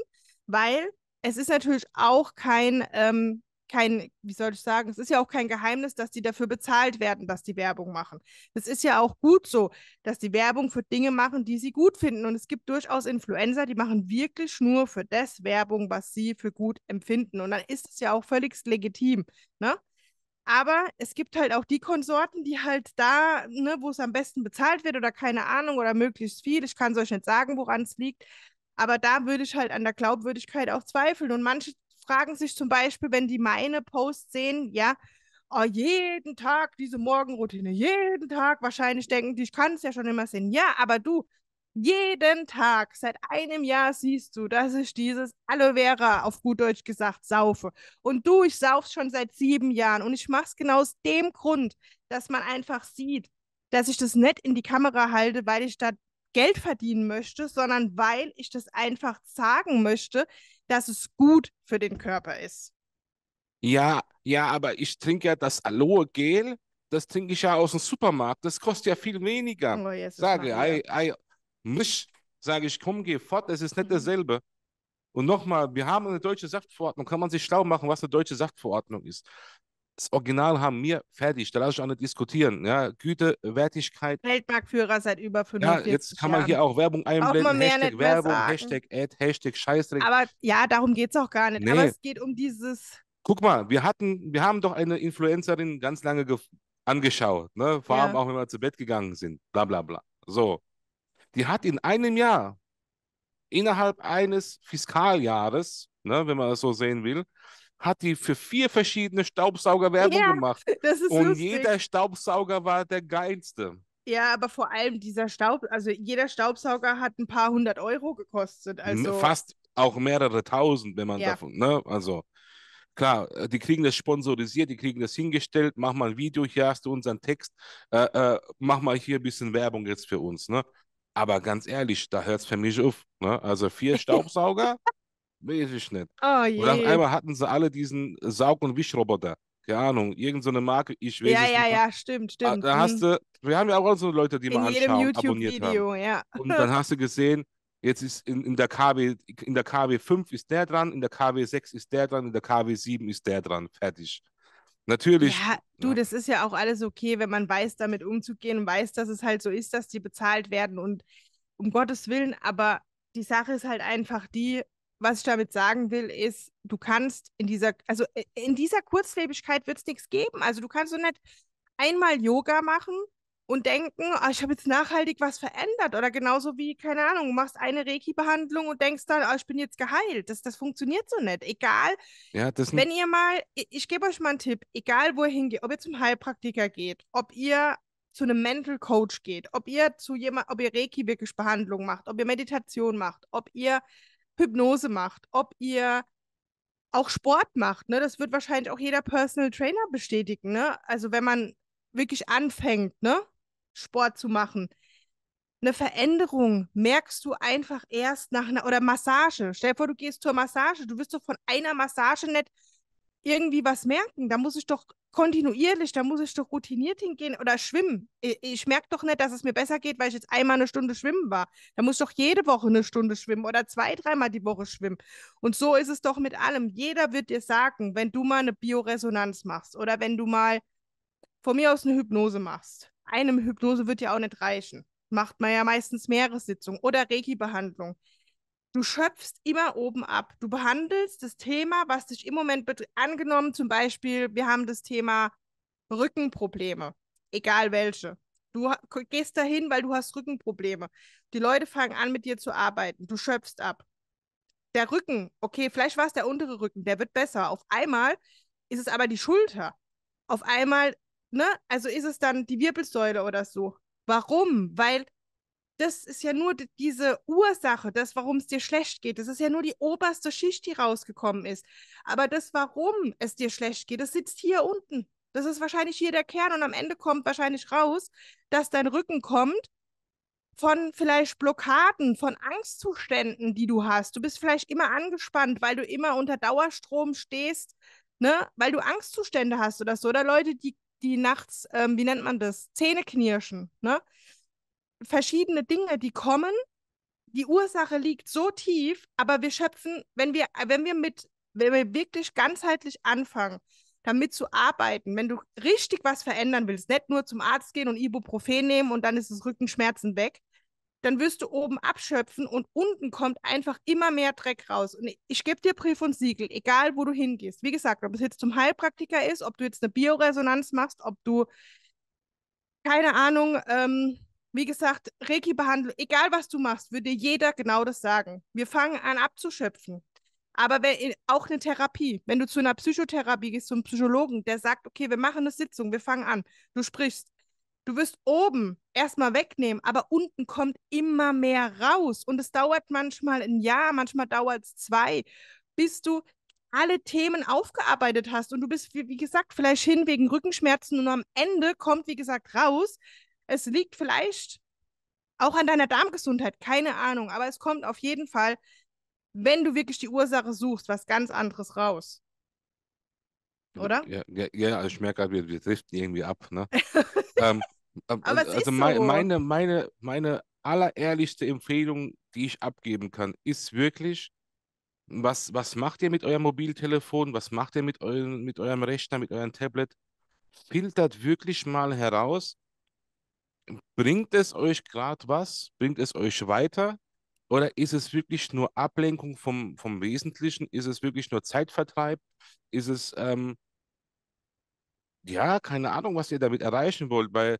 weil es ist natürlich auch kein ähm, kein, wie soll ich sagen, es ist ja auch kein Geheimnis, dass die dafür bezahlt werden, dass die Werbung machen. Es ist ja auch gut so, dass die Werbung für Dinge machen, die sie gut finden. Und es gibt durchaus Influencer, die machen wirklich nur für das Werbung, was sie für gut empfinden. Und dann ist es ja auch völlig legitim. Ne? Aber es gibt halt auch die Konsorten, die halt da, ne, wo es am besten bezahlt wird oder keine Ahnung oder möglichst viel. Ich kann es euch nicht sagen, woran es liegt. Aber da würde ich halt an der Glaubwürdigkeit auch zweifeln. Und manche fragen sich zum Beispiel, wenn die meine Posts sehen, ja, oh, jeden Tag diese Morgenroutine, jeden Tag wahrscheinlich denken, die ich kann es ja schon immer sehen. Ja, aber du, jeden Tag, seit einem Jahr siehst du, dass ich dieses Aloe Vera, auf gut Deutsch gesagt, saufe. Und du, ich sauf's schon seit sieben Jahren. Und ich mach's genau aus dem Grund, dass man einfach sieht, dass ich das nicht in die Kamera halte, weil ich da Geld verdienen möchte, sondern weil ich das einfach sagen möchte, dass es gut für den Körper ist. Ja, ja, aber ich trinke ja das Aloe Gel, das trinke ich ja aus dem Supermarkt, das kostet ja viel weniger. Oh, Jesus, sage, I, I, misch, sage ich, komm, geh fort, es ist nicht mhm. dasselbe. Und nochmal, wir haben eine deutsche Saftverordnung, kann man sich schlau machen, was eine deutsche Saftverordnung ist das Original haben wir fertig, da lasse ich auch nicht diskutieren. Ja, Güte, Wertigkeit. Weltmarktführer seit über 50 Ja, jetzt kann man Jahren. hier auch Werbung einblenden, auch Hashtag Werbung, Hashtag Ad, Hashtag Scheißdreck. Aber ja, darum geht es auch gar nicht. Nee. Aber es geht um dieses... Guck mal, wir hatten, wir haben doch eine Influencerin ganz lange angeschaut, ne? vor allem auch, wenn wir zu Bett gegangen sind, bla bla bla. So, die hat in einem Jahr, innerhalb eines Fiskaljahres, ne, wenn man das so sehen will, hat die für vier verschiedene Staubsauger Werbung ja, gemacht. Und lustig. jeder Staubsauger war der geilste. Ja, aber vor allem dieser Staub, also jeder Staubsauger hat ein paar hundert Euro gekostet. Also Fast auch mehrere tausend, wenn man ja. davon, ne? Also klar, äh, die kriegen das sponsorisiert, die kriegen das hingestellt, mach mal ein Video, hier hast du unseren Text, äh, äh, mach mal hier ein bisschen Werbung jetzt für uns, ne? Aber ganz ehrlich, da hört es für mich auf. Ne? Also vier Staubsauger Weiß ich nicht. Oh je. Und dann einmal hatten sie alle diesen Saug- und Wischroboter. Keine Ahnung, irgendeine so Marke, ich weiß ja, es ja, nicht. Ja, ja, ja, stimmt, ah, stimmt. Da mhm. hast du, wir haben ja auch so Leute, die in mal anschauen, jedem YouTube abonniert Video, haben. Ja. Und dann hast du gesehen, jetzt ist in, in, der KW, in der KW 5 ist der dran, in der KW 6 ist der dran, in der KW 7 ist der dran. Fertig. Natürlich. Ja, du, ja. Ne? das ist ja auch alles okay, wenn man weiß, damit umzugehen und weiß, dass es halt so ist, dass die bezahlt werden und um Gottes Willen, aber die Sache ist halt einfach die, was ich damit sagen will, ist, du kannst in dieser, also äh, in dieser Kurzlebigkeit wird es nichts geben. Also du kannst so nicht einmal Yoga machen und denken, oh, ich habe jetzt nachhaltig was verändert. Oder genauso wie, keine Ahnung, du machst eine Reiki-Behandlung und denkst dann, oh, ich bin jetzt geheilt. Das, das funktioniert so nicht. Egal, ja, wenn ihr mal, ich, ich gebe euch mal einen Tipp, egal wo ihr hingeht, ob ihr zum Heilpraktiker geht, ob ihr zu einem Mental Coach geht, ob ihr zu jemand, ob ihr Reiki wirklich Behandlung macht, ob ihr Meditation macht, ob ihr Hypnose macht, ob ihr auch Sport macht, ne? Das wird wahrscheinlich auch jeder Personal Trainer bestätigen, ne? Also wenn man wirklich anfängt, ne, Sport zu machen, eine Veränderung merkst du einfach erst nach einer oder Massage. Stell dir vor, du gehst zur Massage, du wirst doch von einer Massage nicht irgendwie was merken. Da muss ich doch kontinuierlich, da muss ich doch routiniert hingehen oder schwimmen. Ich, ich merke doch nicht, dass es mir besser geht, weil ich jetzt einmal eine Stunde schwimmen war. Da muss ich doch jede Woche eine Stunde schwimmen oder zwei, dreimal die Woche schwimmen. Und so ist es doch mit allem. Jeder wird dir sagen, wenn du mal eine Bioresonanz machst oder wenn du mal von mir aus eine Hypnose machst. Eine Hypnose wird ja auch nicht reichen. Macht man ja meistens mehrere Sitzungen oder Reiki-Behandlung. Du schöpfst immer oben ab. Du behandelst das Thema, was dich im Moment angenommen, zum Beispiel, wir haben das Thema Rückenprobleme, egal welche. Du gehst dahin, weil du hast Rückenprobleme. Die Leute fangen an, mit dir zu arbeiten. Du schöpfst ab. Der Rücken, okay, vielleicht war es der untere Rücken, der wird besser. Auf einmal ist es aber die Schulter. Auf einmal, ne, also ist es dann die Wirbelsäule oder so. Warum? Weil das ist ja nur diese Ursache, das, warum es dir schlecht geht. Das ist ja nur die oberste Schicht, die rausgekommen ist. Aber das, warum es dir schlecht geht, das sitzt hier unten. Das ist wahrscheinlich hier der Kern und am Ende kommt wahrscheinlich raus, dass dein Rücken kommt von vielleicht Blockaden, von Angstzuständen, die du hast. Du bist vielleicht immer angespannt, weil du immer unter Dauerstrom stehst, ne? weil du Angstzustände hast oder so. Oder Leute, die, die nachts, ähm, wie nennt man das, Zähne knirschen. Ne? verschiedene Dinge, die kommen. Die Ursache liegt so tief, aber wir schöpfen, wenn wir, wenn wir mit, wenn wir wirklich ganzheitlich anfangen, damit zu arbeiten, wenn du richtig was verändern willst, nicht nur zum Arzt gehen und Ibuprofen nehmen und dann ist das Rückenschmerzen weg, dann wirst du oben abschöpfen und unten kommt einfach immer mehr Dreck raus. Und ich gebe dir Brief und Siegel, egal wo du hingehst. Wie gesagt, ob es jetzt zum Heilpraktiker ist, ob du jetzt eine Bioresonanz machst, ob du, keine Ahnung, ähm, wie gesagt, Reiki-Behandlung, egal was du machst, würde jeder genau das sagen. Wir fangen an abzuschöpfen. Aber wenn, auch eine Therapie, wenn du zu einer Psychotherapie gehst, zum Psychologen, der sagt, okay, wir machen eine Sitzung, wir fangen an, du sprichst. Du wirst oben erstmal wegnehmen, aber unten kommt immer mehr raus. Und es dauert manchmal ein Jahr, manchmal dauert es zwei, bis du alle Themen aufgearbeitet hast und du bist, wie, wie gesagt, vielleicht hin wegen Rückenschmerzen und am Ende kommt, wie gesagt, raus, es liegt vielleicht auch an deiner Darmgesundheit, keine Ahnung, aber es kommt auf jeden Fall, wenn du wirklich die Ursache suchst, was ganz anderes raus. Oder? Ja, ja, ja also ich merke gerade, wir, wir driften irgendwie ab. Ne? ähm, aber also, also mein, so. meine, meine, meine allerehrlichste Empfehlung, die ich abgeben kann, ist wirklich, was, was macht ihr mit eurem Mobiltelefon? Was macht ihr mit, euren, mit eurem Rechner, mit eurem Tablet? Filtert wirklich mal heraus, bringt es euch gerade was? Bringt es euch weiter? Oder ist es wirklich nur Ablenkung vom, vom Wesentlichen? Ist es wirklich nur Zeitvertreib? Ist es, ähm, ja, keine Ahnung, was ihr damit erreichen wollt, weil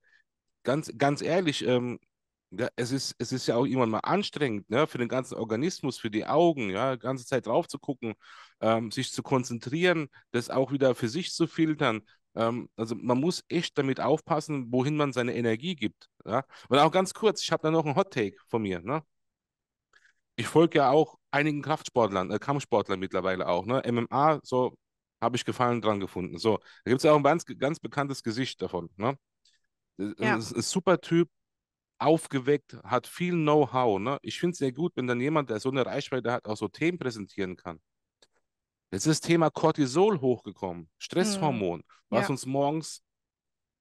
ganz, ganz ehrlich, ähm, ja, es, ist, es ist ja auch irgendwann mal anstrengend ne, für den ganzen Organismus, für die Augen, ja, die ganze Zeit drauf zu gucken, ähm, sich zu konzentrieren, das auch wieder für sich zu filtern ähm, also man muss echt damit aufpassen, wohin man seine Energie gibt. Ja? Und auch ganz kurz, ich habe da noch einen Hot Take von mir. Ne? Ich folge ja auch einigen Kraftsportlern, äh, Kampfsportlern mittlerweile auch. Ne? MMA, so habe ich Gefallen dran gefunden. So, da gibt es ja auch ein ganz, ganz bekanntes Gesicht davon. Ne? Äh, äh, ja. Ein super Typ, aufgeweckt, hat viel Know-how. Ne? Ich finde es sehr gut, wenn dann jemand, der so eine Reichweite hat, auch so Themen präsentieren kann. Jetzt ist das Thema Cortisol hochgekommen, mhm. Stresshormon, was ja. uns morgens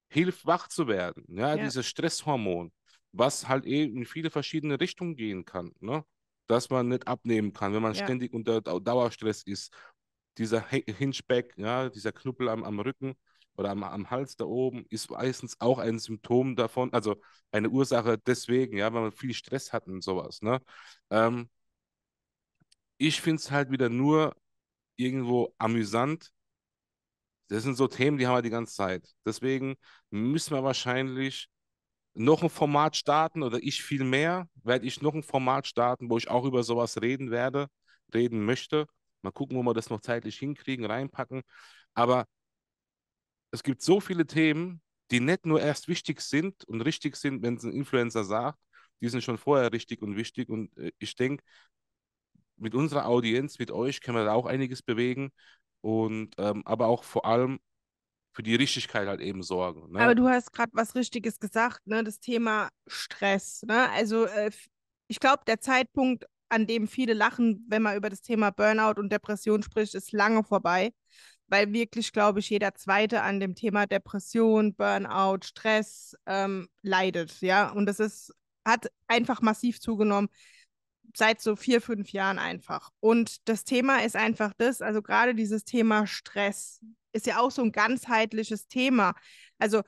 hilft, wach zu werden. Ja, ja, dieses Stresshormon, was halt eben in viele verschiedene Richtungen gehen kann. Ne? Dass man nicht abnehmen kann, wenn man ja. ständig unter Dauerstress ist. Dieser Hinchback, ja, dieser Knubbel am, am Rücken oder am, am Hals da oben ist meistens auch ein Symptom davon, also eine Ursache deswegen, ja, weil man viel Stress hat und sowas. Ne? Ähm, ich finde es halt wieder nur irgendwo amüsant. Das sind so Themen, die haben wir die ganze Zeit. Deswegen müssen wir wahrscheinlich noch ein Format starten oder ich viel mehr werde ich noch ein Format starten, wo ich auch über sowas reden werde, reden möchte. Mal gucken, wo wir das noch zeitlich hinkriegen, reinpacken. Aber es gibt so viele Themen, die nicht nur erst wichtig sind und richtig sind, wenn es ein Influencer sagt, die sind schon vorher richtig und wichtig. Und äh, ich denke, mit unserer Audienz, mit euch, können wir da auch einiges bewegen und ähm, aber auch vor allem für die Richtigkeit halt eben sorgen. Ne? Aber du hast gerade was Richtiges gesagt, ne? das Thema Stress. Ne? Also äh, ich glaube, der Zeitpunkt, an dem viele lachen, wenn man über das Thema Burnout und Depression spricht, ist lange vorbei, weil wirklich, glaube ich, jeder Zweite an dem Thema Depression, Burnout, Stress ähm, leidet. Ja, und das ist hat einfach massiv zugenommen seit so vier, fünf Jahren einfach. Und das Thema ist einfach das, also gerade dieses Thema Stress ist ja auch so ein ganzheitliches Thema. Also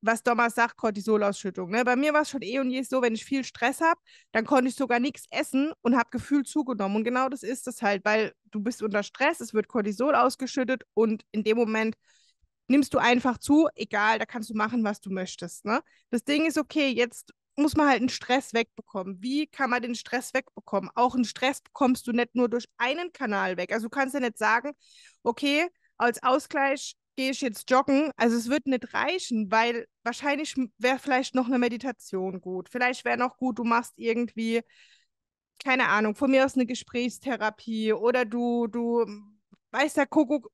was Thomas sagt, Cortisolausschüttung. Ne? Bei mir war es schon eh und je so, wenn ich viel Stress habe, dann konnte ich sogar nichts essen und habe Gefühl zugenommen. Und genau das ist es halt, weil du bist unter Stress, es wird Cortisol ausgeschüttet und in dem Moment nimmst du einfach zu, egal, da kannst du machen, was du möchtest. Ne? Das Ding ist, okay, jetzt muss man halt einen Stress wegbekommen. Wie kann man den Stress wegbekommen? Auch einen Stress bekommst du nicht nur durch einen Kanal weg. Also du kannst ja nicht sagen, okay, als Ausgleich gehe ich jetzt joggen. Also es wird nicht reichen, weil wahrscheinlich wäre vielleicht noch eine Meditation gut. Vielleicht wäre noch gut, du machst irgendwie, keine Ahnung, von mir aus eine Gesprächstherapie oder du, du weißt ja, Kuckuck,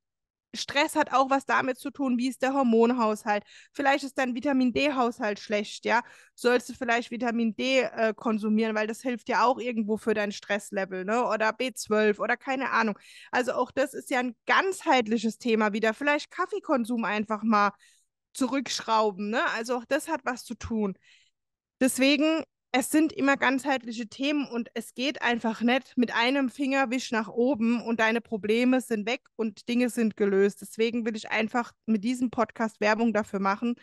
Stress hat auch was damit zu tun, wie ist der Hormonhaushalt. Vielleicht ist dein Vitamin D-Haushalt schlecht, ja. Sollst du vielleicht Vitamin D äh, konsumieren, weil das hilft ja auch irgendwo für dein Stresslevel, ne? Oder B12 oder keine Ahnung. Also auch das ist ja ein ganzheitliches Thema wieder. Vielleicht Kaffeekonsum einfach mal zurückschrauben, ne? Also auch das hat was zu tun. Deswegen es sind immer ganzheitliche Themen und es geht einfach nicht mit einem Fingerwisch nach oben und deine Probleme sind weg und Dinge sind gelöst. Deswegen will ich einfach mit diesem Podcast Werbung dafür machen.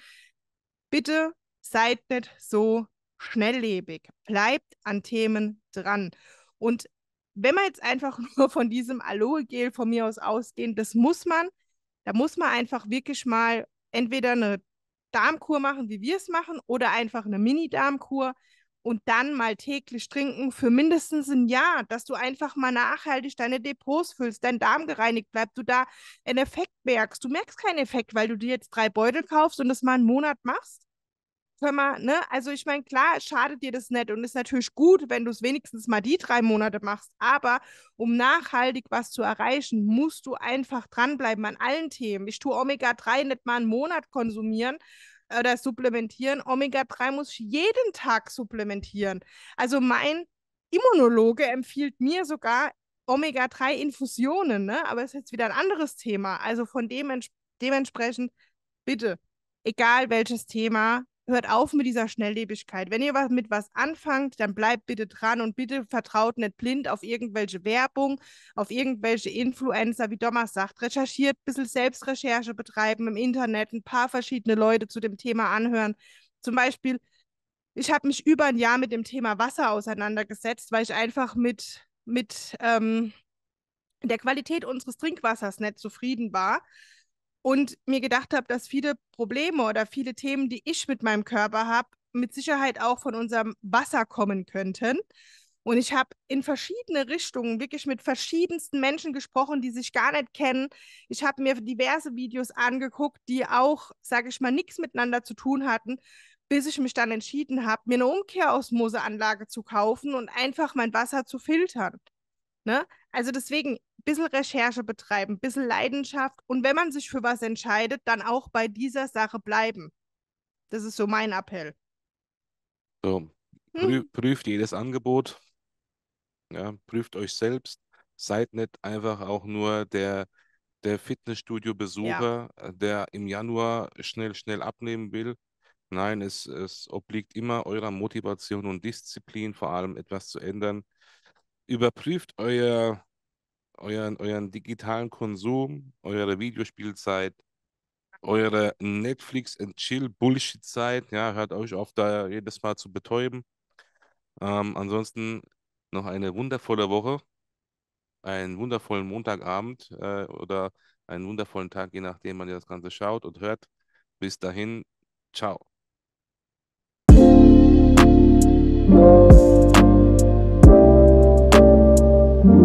Bitte seid nicht so schnelllebig. Bleibt an Themen dran. Und wenn man jetzt einfach nur von diesem Aloe-Gel von mir aus ausgehen, das muss man, da muss man einfach wirklich mal entweder eine Darmkur machen, wie wir es machen, oder einfach eine Mini-Darmkur und dann mal täglich trinken für mindestens ein Jahr, dass du einfach mal nachhaltig deine Depots füllst, dein Darm gereinigt bleibt, du da einen Effekt merkst. Du merkst keinen Effekt, weil du dir jetzt drei Beutel kaufst und das mal einen Monat machst. Hör mal, ne? Also ich meine, klar, schadet dir das nicht und ist natürlich gut, wenn du es wenigstens mal die drei Monate machst. Aber um nachhaltig was zu erreichen, musst du einfach dranbleiben an allen Themen. Ich tue Omega-3 nicht mal einen Monat konsumieren oder supplementieren. Omega-3 muss ich jeden Tag supplementieren. Also mein Immunologe empfiehlt mir sogar Omega-3-Infusionen, ne? aber das ist jetzt wieder ein anderes Thema. Also von dementsprechend, bitte, egal welches Thema, hört auf mit dieser Schnelllebigkeit. Wenn ihr was mit was anfangt, dann bleibt bitte dran und bitte vertraut nicht blind auf irgendwelche Werbung, auf irgendwelche Influencer, wie Thomas sagt. Recherchiert, ein bisschen Selbstrecherche betreiben im Internet, ein paar verschiedene Leute zu dem Thema anhören. Zum Beispiel, ich habe mich über ein Jahr mit dem Thema Wasser auseinandergesetzt, weil ich einfach mit, mit ähm, der Qualität unseres Trinkwassers nicht zufrieden war und mir gedacht habe, dass viele Probleme oder viele Themen, die ich mit meinem Körper habe, mit Sicherheit auch von unserem Wasser kommen könnten. Und ich habe in verschiedene Richtungen wirklich mit verschiedensten Menschen gesprochen, die sich gar nicht kennen. Ich habe mir diverse Videos angeguckt, die auch, sage ich mal, nichts miteinander zu tun hatten, bis ich mich dann entschieden habe, mir eine Umkehrosmoseanlage zu kaufen und einfach mein Wasser zu filtern. Ne? Also deswegen ein bisschen Recherche betreiben, ein bisschen Leidenschaft und wenn man sich für was entscheidet, dann auch bei dieser Sache bleiben. Das ist so mein Appell. So, prüf, hm. prüft jedes Angebot, ja, prüft euch selbst, seid nicht einfach auch nur der, der Fitnessstudio-Besucher, ja. der im Januar schnell, schnell abnehmen will. Nein, es, es obliegt immer eurer Motivation und Disziplin, vor allem etwas zu ändern überprüft euer, euren, euren digitalen Konsum, eure Videospielzeit, eure Netflix and Chill Bullshit Zeit. Ja, hört euch auf, da jedes Mal zu betäuben. Ähm, ansonsten noch eine wundervolle Woche, einen wundervollen Montagabend äh, oder einen wundervollen Tag, je nachdem, wann ihr das Ganze schaut und hört. Bis dahin, ciao.